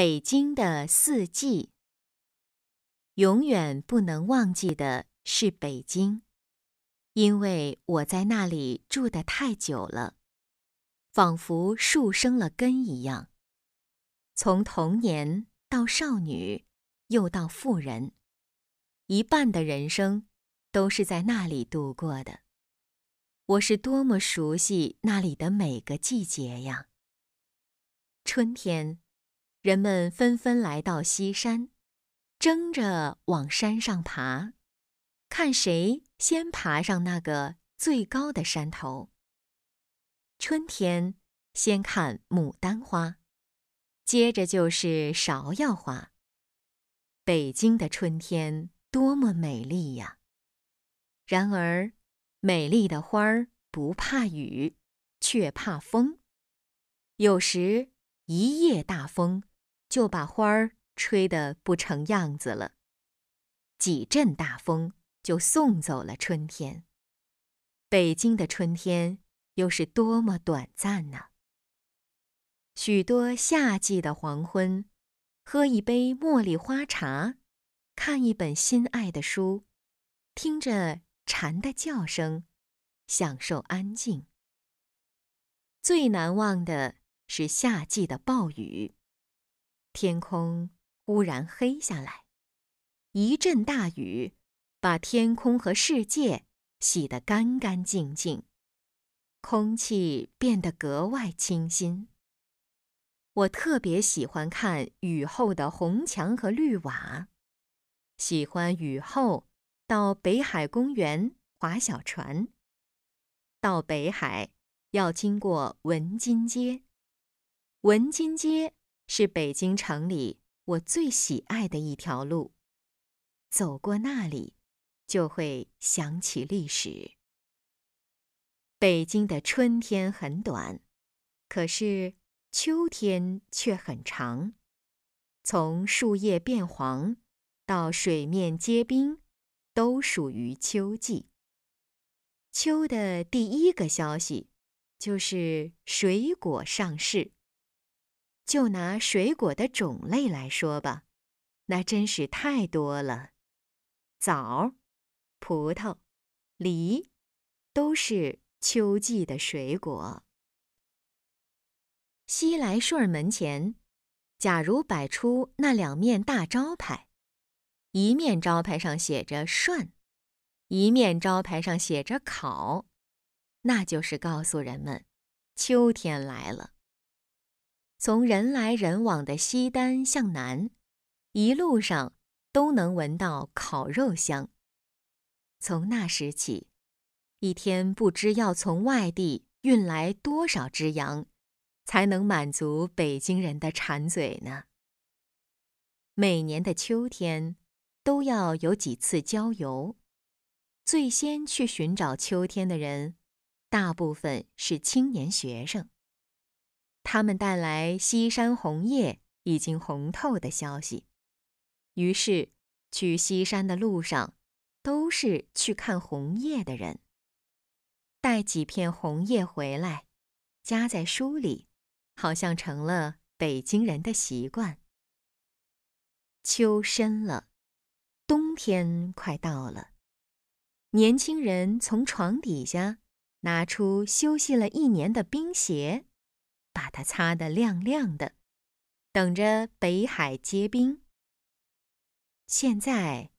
北京的四季，永远不能忘记的是北京，因为我在那里住的太久了，仿佛树生了根一样。从童年到少女，又到妇人，一半的人生都是在那里度过的。我是多么熟悉那里的每个季节呀！春天。人们纷纷来到西山，争着往山上爬，看谁先爬上那个最高的山头。春天先看牡丹花，接着就是芍药花。北京的春天多么美丽呀！然而，美丽的花儿不怕雨，却怕风。有时一夜大风。就把花儿吹得不成样子了，几阵大风就送走了春天。北京的春天又是多么短暂呢？许多夏季的黄昏，喝一杯茉莉花茶，看一本心爱的书，听着蝉的叫声，享受安静。最难忘的是夏季的暴雨。天空忽然黑下来，一阵大雨把天空和世界洗得干干净净，空气变得格外清新。我特别喜欢看雨后的红墙和绿瓦，喜欢雨后到北海公园划小船。到北海要经过文津街，文津街。是北京城里我最喜爱的一条路，走过那里，就会想起历史。北京的春天很短，可是秋天却很长。从树叶变黄到水面结冰，都属于秋季。秋的第一个消息，就是水果上市。就拿水果的种类来说吧，那真是太多了。枣、葡萄、梨，都是秋季的水果。西来顺门前，假如摆出那两面大招牌，一面招牌上写着“涮”，一面招牌上写着“烤”，那就是告诉人们，秋天来了。从人来人往的西单向南，一路上都能闻到烤肉香。从那时起，一天不知要从外地运来多少只羊，才能满足北京人的馋嘴呢？每年的秋天都要有几次郊游，最先去寻找秋天的人，大部分是青年学生。他们带来西山红叶已经红透的消息，于是去西山的路上都是去看红叶的人。带几片红叶回来，夹在书里，好像成了北京人的习惯。秋深了，冬天快到了，年轻人从床底下拿出休息了一年的冰鞋。把它擦得亮亮的，等着北海结冰。现在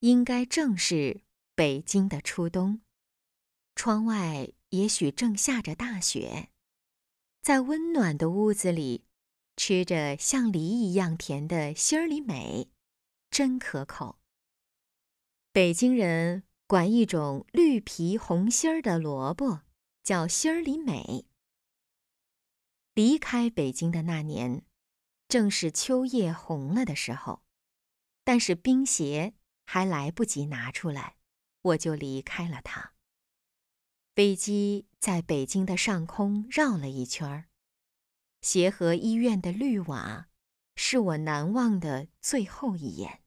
应该正是北京的初冬，窗外也许正下着大雪，在温暖的屋子里，吃着像梨一样甜的心儿里美，真可口。北京人管一种绿皮红心儿的萝卜叫心儿里美。离开北京的那年，正是秋叶红了的时候，但是冰鞋还来不及拿出来，我就离开了它。飞机在北京的上空绕了一圈儿，协和医院的绿瓦，是我难忘的最后一眼。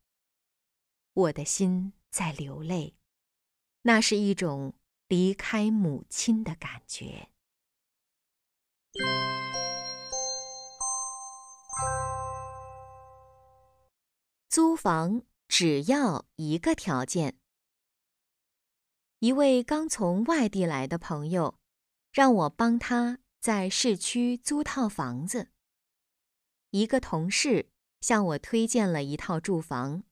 我的心在流泪，那是一种离开母亲的感觉。租房只要一个条件。一位刚从外地来的朋友，让我帮他在市区租套房子。一个同事向我推荐了一套住房，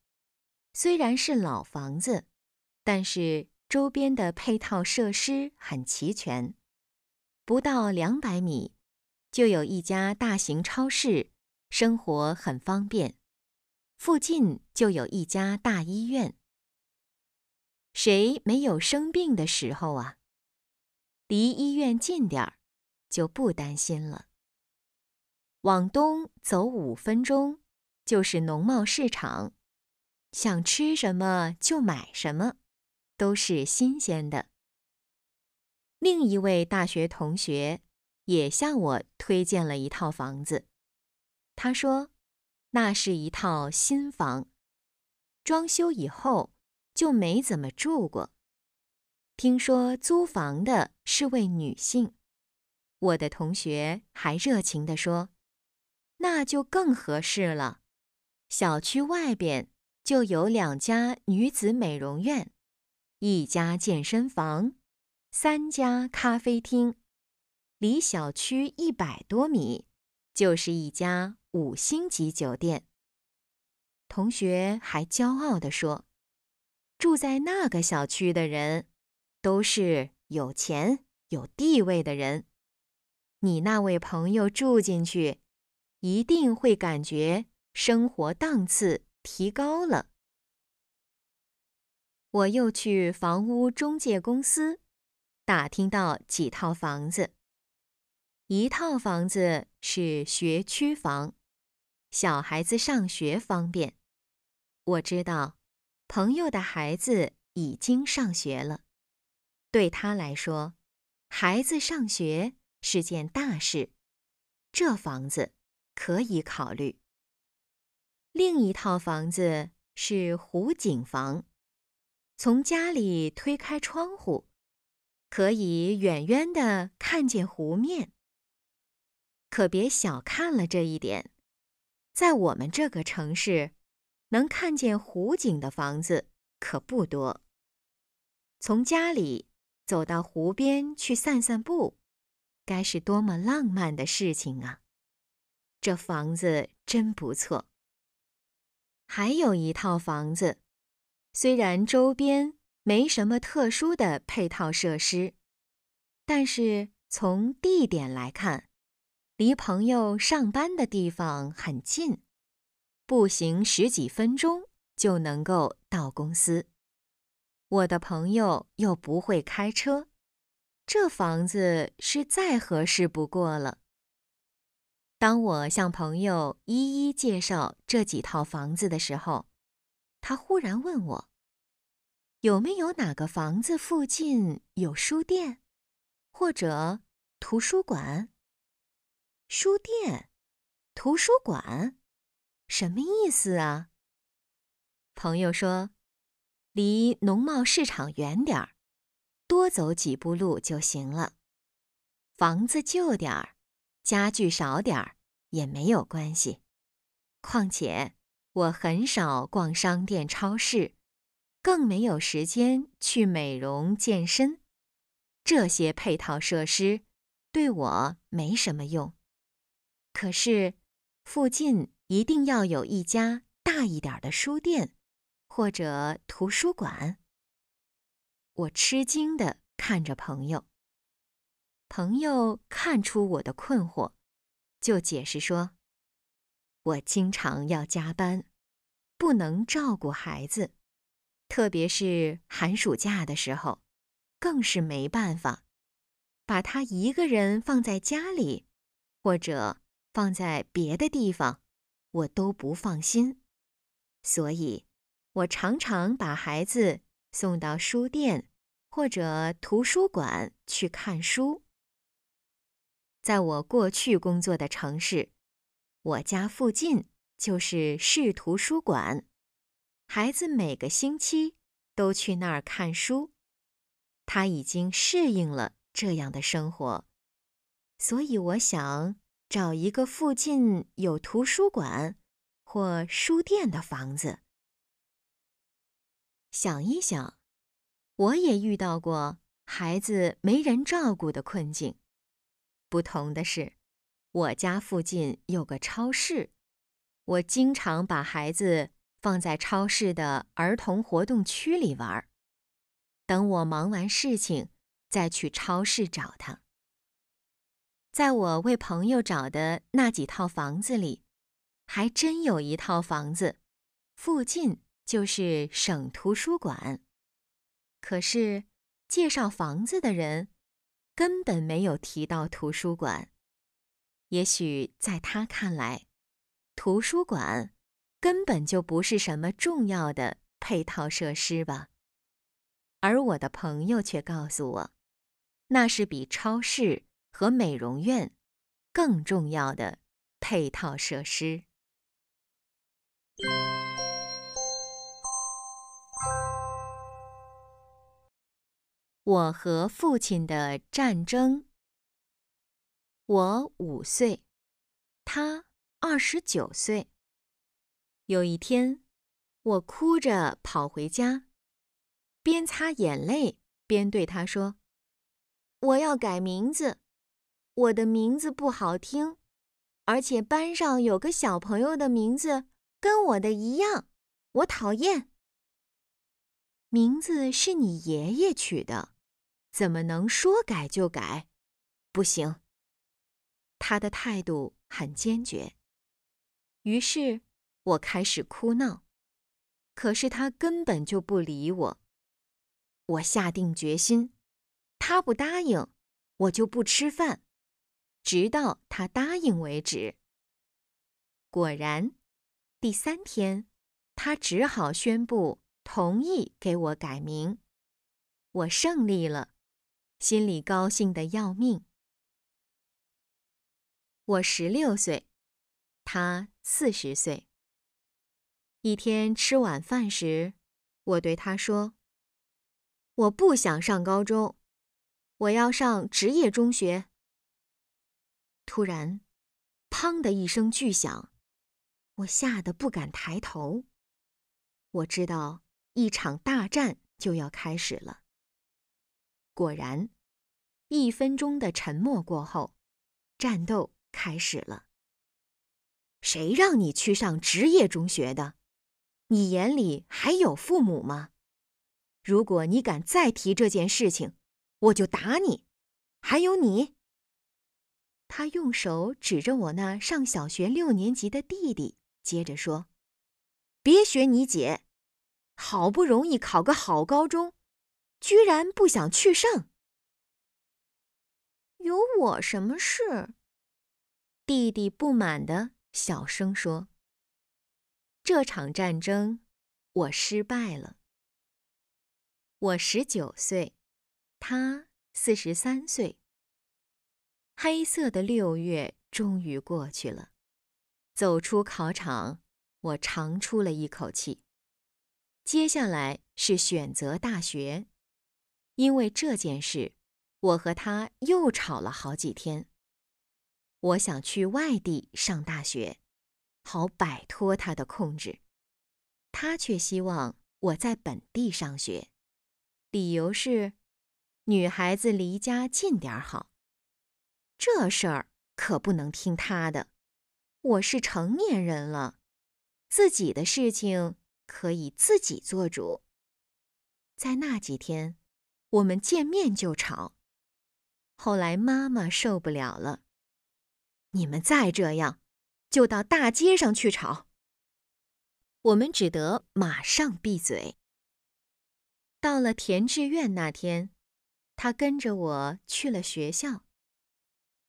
虽然是老房子，但是周边的配套设施很齐全，不到两百米就有一家大型超市，生活很方便。附近就有一家大医院，谁没有生病的时候啊？离医院近点儿，就不担心了。往东走五分钟，就是农贸市场，想吃什么就买什么，都是新鲜的。另一位大学同学也向我推荐了一套房子，他说。那是一套新房，装修以后就没怎么住过。听说租房的是位女性，我的同学还热情地说：“那就更合适了。”小区外边就有两家女子美容院，一家健身房，三家咖啡厅，离小区一百多米就是一家。五星级酒店。同学还骄傲地说：“住在那个小区的人，都是有钱有地位的人。你那位朋友住进去，一定会感觉生活档次提高了。”我又去房屋中介公司打听到几套房子，一套房子是学区房。小孩子上学方便，我知道朋友的孩子已经上学了。对他来说，孩子上学是件大事。这房子可以考虑。另一套房子是湖景房，从家里推开窗户，可以远远的看见湖面。可别小看了这一点。在我们这个城市，能看见湖景的房子可不多。从家里走到湖边去散散步，该是多么浪漫的事情啊！这房子真不错。还有一套房子，虽然周边没什么特殊的配套设施，但是从地点来看。离朋友上班的地方很近，步行十几分钟就能够到公司。我的朋友又不会开车，这房子是再合适不过了。当我向朋友一一介绍这几套房子的时候，他忽然问我：“有没有哪个房子附近有书店或者图书馆？”书店、图书馆，什么意思啊？朋友说，离农贸市场远点儿，多走几步路就行了。房子旧点儿，家具少点儿也没有关系。况且，我很少逛商店、超市，更没有时间去美容、健身，这些配套设施对我没什么用。可是，附近一定要有一家大一点的书店或者图书馆。我吃惊地看着朋友，朋友看出我的困惑，就解释说：“我经常要加班，不能照顾孩子，特别是寒暑假的时候，更是没办法把他一个人放在家里，或者。”放在别的地方，我都不放心，所以，我常常把孩子送到书店或者图书馆去看书。在我过去工作的城市，我家附近就是市图书馆，孩子每个星期都去那儿看书，他已经适应了这样的生活，所以我想。找一个附近有图书馆或书店的房子。想一想，我也遇到过孩子没人照顾的困境。不同的是，我家附近有个超市，我经常把孩子放在超市的儿童活动区里玩，等我忙完事情再去超市找他。在我为朋友找的那几套房子里，还真有一套房子，附近就是省图书馆。可是，介绍房子的人根本没有提到图书馆。也许在他看来，图书馆根本就不是什么重要的配套设施吧。而我的朋友却告诉我，那是比超市。和美容院更重要的配套设施。我和父亲的战争。我五岁，他二十九岁。有一天，我哭着跑回家，边擦眼泪边对他说：“我要改名字。”我的名字不好听，而且班上有个小朋友的名字跟我的一样，我讨厌。名字是你爷爷取的，怎么能说改就改？不行！他的态度很坚决。于是，我开始哭闹，可是他根本就不理我。我下定决心，他不答应，我就不吃饭。直到他答应为止。果然，第三天，他只好宣布同意给我改名。我胜利了，心里高兴的要命。我十六岁，他四十岁。一天吃晚饭时，我对他说：“我不想上高中，我要上职业中学。”突然，砰的一声巨响，我吓得不敢抬头。我知道一场大战就要开始了。果然，一分钟的沉默过后，战斗开始了。谁让你去上职业中学的？你眼里还有父母吗？如果你敢再提这件事情，我就打你。还有你。他用手指着我那上小学六年级的弟弟，接着说：“别学你姐，好不容易考个好高中，居然不想去上。有我什么事？”弟弟不满的小声说：“这场战争，我失败了。我十九岁，他四十三岁。”黑色的六月终于过去了，走出考场，我长出了一口气。接下来是选择大学，因为这件事，我和他又吵了好几天。我想去外地上大学，好摆脱他的控制，他却希望我在本地上学，理由是女孩子离家近点儿好。这事儿可不能听他的，我是成年人了，自己的事情可以自己做主。在那几天，我们见面就吵，后来妈妈受不了了，你们再这样，就到大街上去吵。我们只得马上闭嘴。到了填志愿那天，他跟着我去了学校。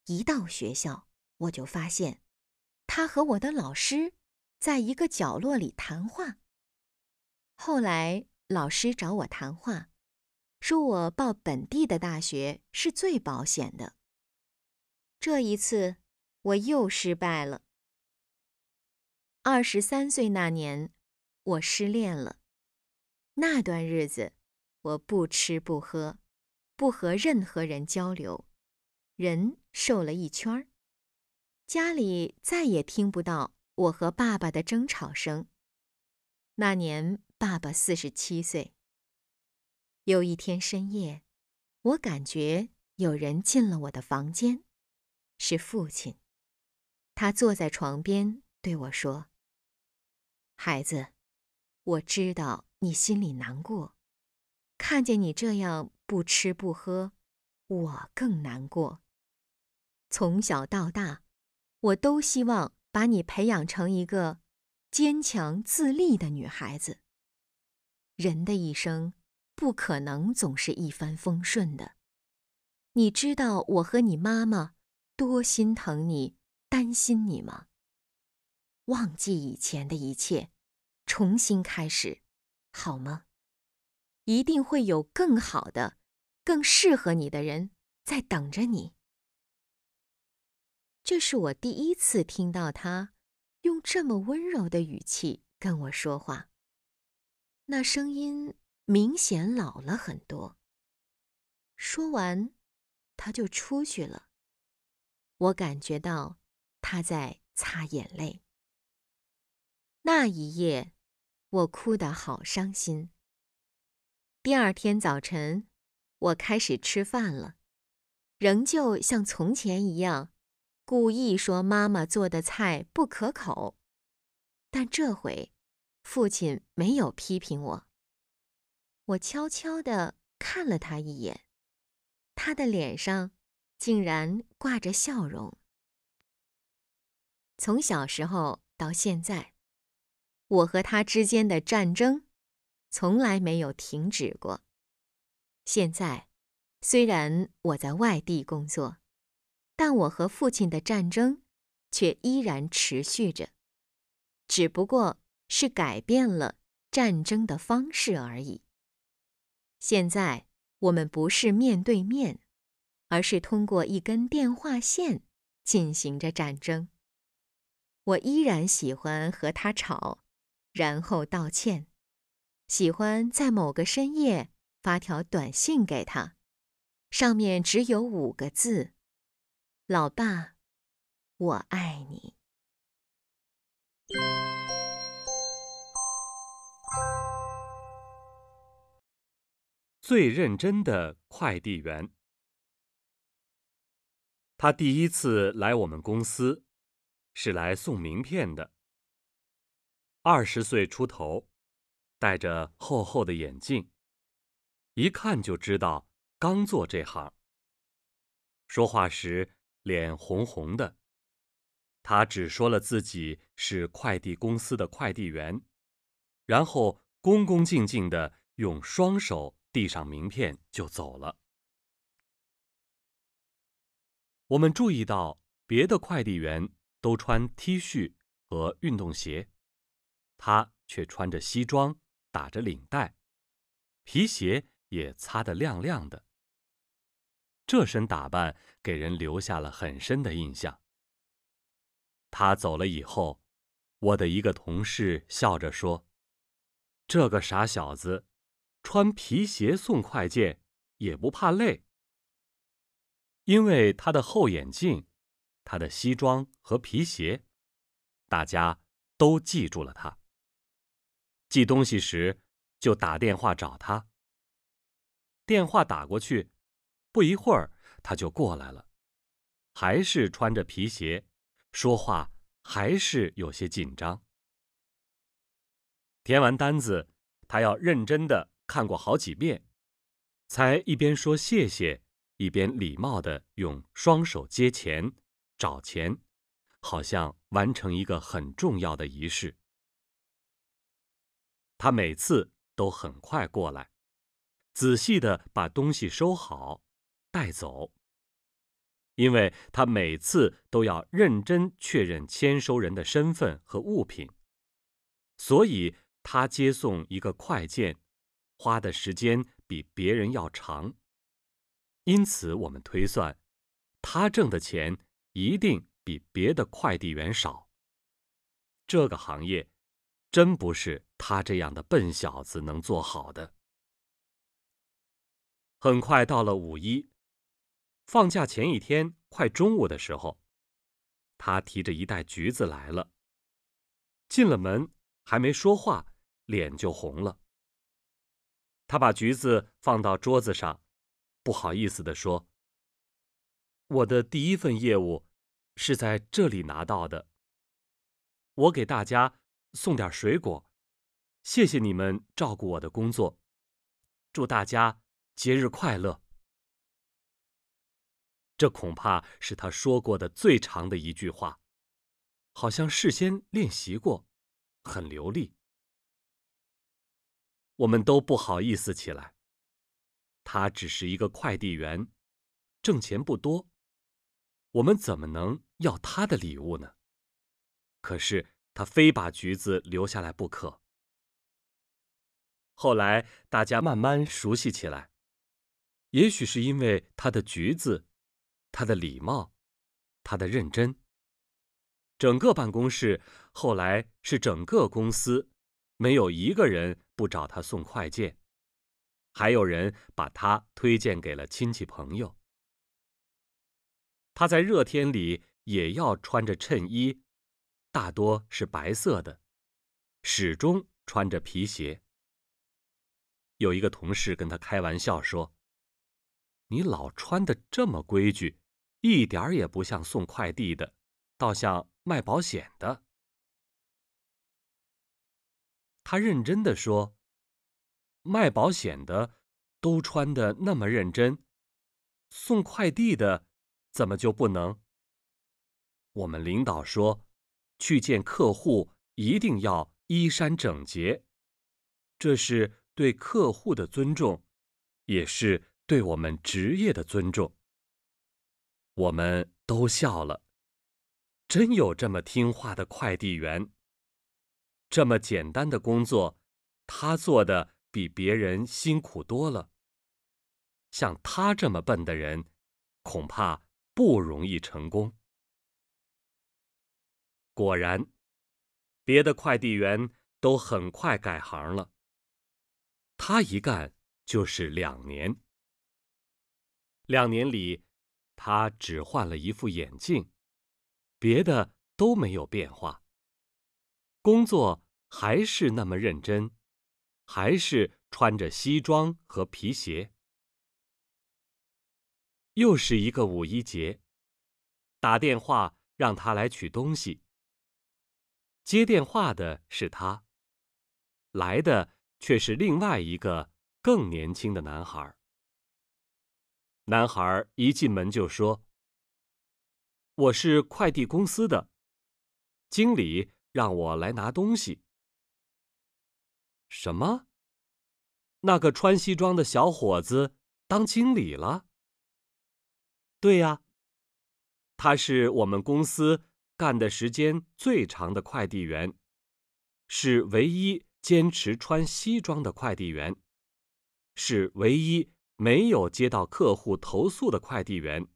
一到学校，我就发现他和我的老师在一个角落里谈话。后来老师找我谈话，说我报本地的大学是最保险的。这一次我又失败了。二十三岁那年，我失恋了。那段日子，我不吃不喝，不和任何人交流，人。瘦了一圈儿，家里再也听不到我和爸爸的争吵声。那年爸爸四十七岁。有一天深夜，我感觉有人进了我的房间，是父亲。他坐在床边对我说：“孩子，我知道你心里难过，看见你这样不吃不喝，我更难过。”从小到大，我都希望把你培养成一个坚强自立的女孩子。人的一生不可能总是一帆风顺的，你知道我和你妈妈多心疼你、担心你吗？忘记以前的一切，重新开始，好吗？一定会有更好的、更适合你的人在等着你。这是我第一次听到他用这么温柔的语气跟我说话，那声音明显老了很多。说完，他就出去了。我感觉到他在擦眼泪。那一夜，我哭得好伤心。第二天早晨，我开始吃饭了，仍旧像从前一样。故意说妈妈做的菜不可口，但这回父亲没有批评我。我悄悄地看了他一眼，他的脸上竟然挂着笑容。从小时候到现在，我和他之间的战争从来没有停止过。现在，虽然我在外地工作。但我和父亲的战争却依然持续着，只不过是改变了战争的方式而已。现在我们不是面对面，而是通过一根电话线进行着战争。我依然喜欢和他吵，然后道歉，喜欢在某个深夜发条短信给他，上面只有五个字。老爸，我爱你。最认真的快递员，他第一次来我们公司，是来送名片的。二十岁出头，戴着厚厚的眼镜，一看就知道刚做这行。说话时。脸红红的，他只说了自己是快递公司的快递员，然后恭恭敬敬的用双手递上名片就走了。我们注意到，别的快递员都穿 T 恤和运动鞋，他却穿着西装，打着领带，皮鞋也擦得亮亮的。这身打扮给人留下了很深的印象。他走了以后，我的一个同事笑着说：“这个傻小子，穿皮鞋送快件也不怕累。”因为他的厚眼镜、他的西装和皮鞋，大家都记住了他。寄东西时就打电话找他。电话打过去。不一会儿，他就过来了，还是穿着皮鞋，说话还是有些紧张。填完单子，他要认真的看过好几遍，才一边说谢谢，一边礼貌的用双手接钱、找钱，好像完成一个很重要的仪式。他每次都很快过来，仔细的把东西收好。带走，因为他每次都要认真确认签收人的身份和物品，所以他接送一个快件，花的时间比别人要长。因此，我们推算，他挣的钱一定比别的快递员少。这个行业，真不是他这样的笨小子能做好的。很快到了五一。放假前一天，快中午的时候，他提着一袋橘子来了。进了门，还没说话，脸就红了。他把橘子放到桌子上，不好意思地说：“我的第一份业务是在这里拿到的。我给大家送点水果，谢谢你们照顾我的工作，祝大家节日快乐。”这恐怕是他说过的最长的一句话，好像事先练习过，很流利。我们都不好意思起来。他只是一个快递员，挣钱不多，我们怎么能要他的礼物呢？可是他非把橘子留下来不可。后来大家慢慢熟悉起来，也许是因为他的橘子。他的礼貌，他的认真。整个办公室，后来是整个公司，没有一个人不找他送快件，还有人把他推荐给了亲戚朋友。他在热天里也要穿着衬衣，大多是白色的，始终穿着皮鞋。有一个同事跟他开玩笑说：“你老穿的这么规矩。”一点儿也不像送快递的，倒像卖保险的。他认真的说：“卖保险的都穿的那么认真，送快递的怎么就不能？”我们领导说：“去见客户一定要衣衫整洁，这是对客户的尊重，也是对我们职业的尊重。”我们都笑了，真有这么听话的快递员。这么简单的工作，他做的比别人辛苦多了。像他这么笨的人，恐怕不容易成功。果然，别的快递员都很快改行了，他一干就是两年。两年里。他只换了一副眼镜，别的都没有变化。工作还是那么认真，还是穿着西装和皮鞋。又是一个五一节，打电话让他来取东西。接电话的是他，来的却是另外一个更年轻的男孩。男孩一进门就说：“我是快递公司的经理，让我来拿东西。”什么？那个穿西装的小伙子当经理了？对呀，他是我们公司干的时间最长的快递员，是唯一坚持穿西装的快递员，是唯一。没有接到客户投诉的快递员，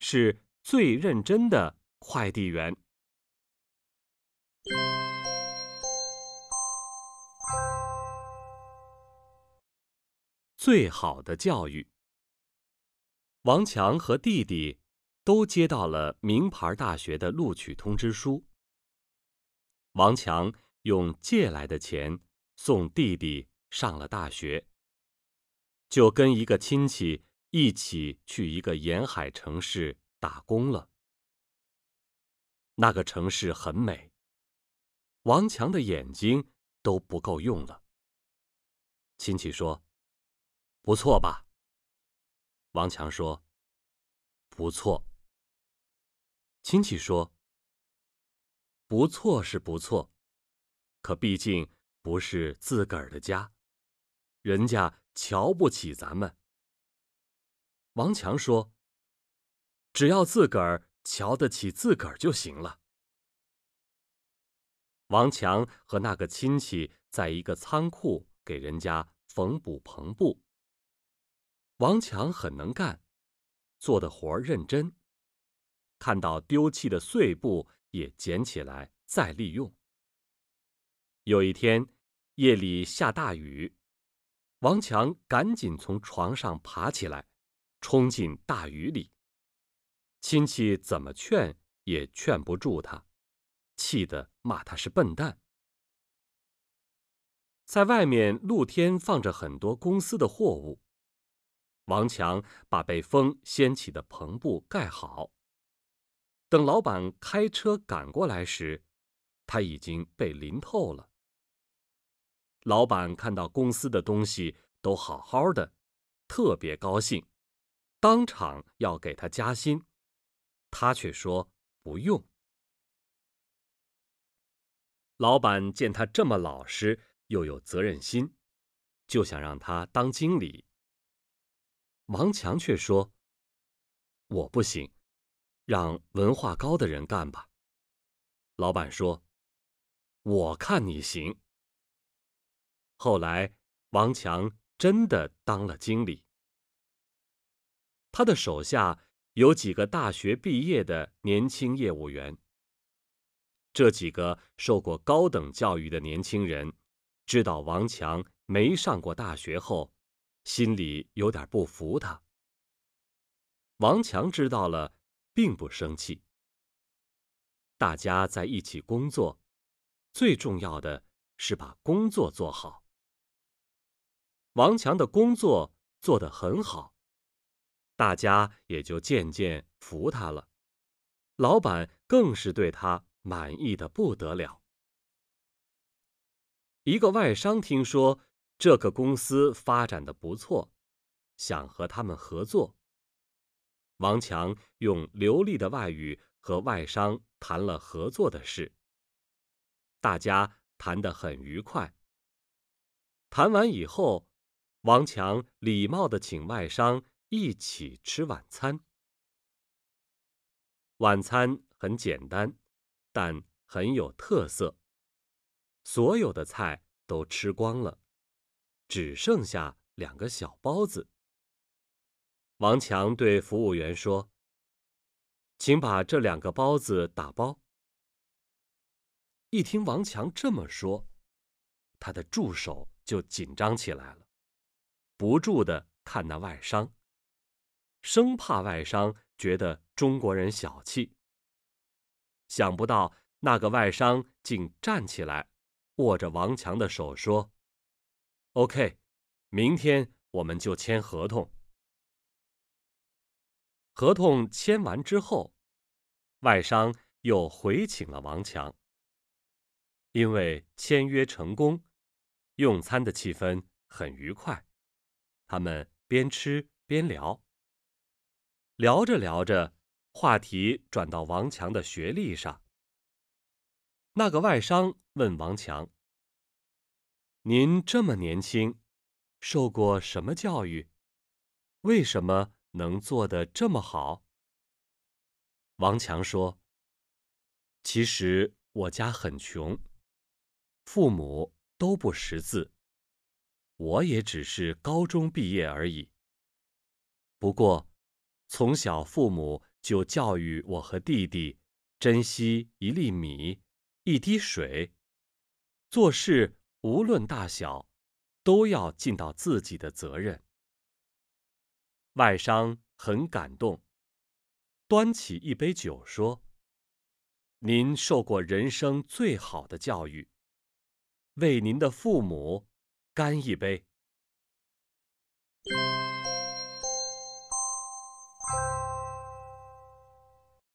是最认真的快递员。最好的教育，王强和弟弟都接到了名牌大学的录取通知书。王强用借来的钱送弟弟上了大学。就跟一个亲戚一起去一个沿海城市打工了。那个城市很美，王强的眼睛都不够用了。亲戚说：“不错吧？”王强说：“不错。”亲戚说：“不错是不错，可毕竟不是自个儿的家，人家……”瞧不起咱们。”王强说，“只要自个儿瞧得起自个儿就行了。”王强和那个亲戚在一个仓库给人家缝补篷布。王强很能干，做的活儿认真，看到丢弃的碎布也捡起来再利用。有一天夜里下大雨。王强赶紧从床上爬起来，冲进大雨里。亲戚怎么劝也劝不住他，气得骂他是笨蛋。在外面露天放着很多公司的货物，王强把被风掀起的篷布盖好。等老板开车赶过来时，他已经被淋透了。老板看到公司的东西都好好的，特别高兴，当场要给他加薪，他却说不用。老板见他这么老实又有责任心，就想让他当经理。王强却说：“我不行，让文化高的人干吧。”老板说：“我看你行。”后来，王强真的当了经理。他的手下有几个大学毕业的年轻业务员。这几个受过高等教育的年轻人，知道王强没上过大学后，心里有点不服他。王强知道了，并不生气。大家在一起工作，最重要的是把工作做好。王强的工作做得很好，大家也就渐渐服他了。老板更是对他满意的不得了。一个外商听说这个公司发展的不错，想和他们合作。王强用流利的外语和外商谈了合作的事，大家谈得很愉快。谈完以后。王强礼貌的请外商一起吃晚餐。晚餐很简单，但很有特色。所有的菜都吃光了，只剩下两个小包子。王强对服务员说：“请把这两个包子打包。”一听王强这么说，他的助手就紧张起来了。不住地看那外商，生怕外商觉得中国人小气。想不到那个外商竟站起来，握着王强的手说：“OK，明天我们就签合同。”合同签完之后，外商又回请了王强。因为签约成功，用餐的气氛很愉快。他们边吃边聊，聊着聊着，话题转到王强的学历上。那个外商问王强：“您这么年轻，受过什么教育？为什么能做的这么好？”王强说：“其实我家很穷，父母都不识字。”我也只是高中毕业而已。不过，从小父母就教育我和弟弟珍惜一粒米、一滴水，做事无论大小，都要尽到自己的责任。外商很感动，端起一杯酒说：“您受过人生最好的教育，为您的父母。”干一杯！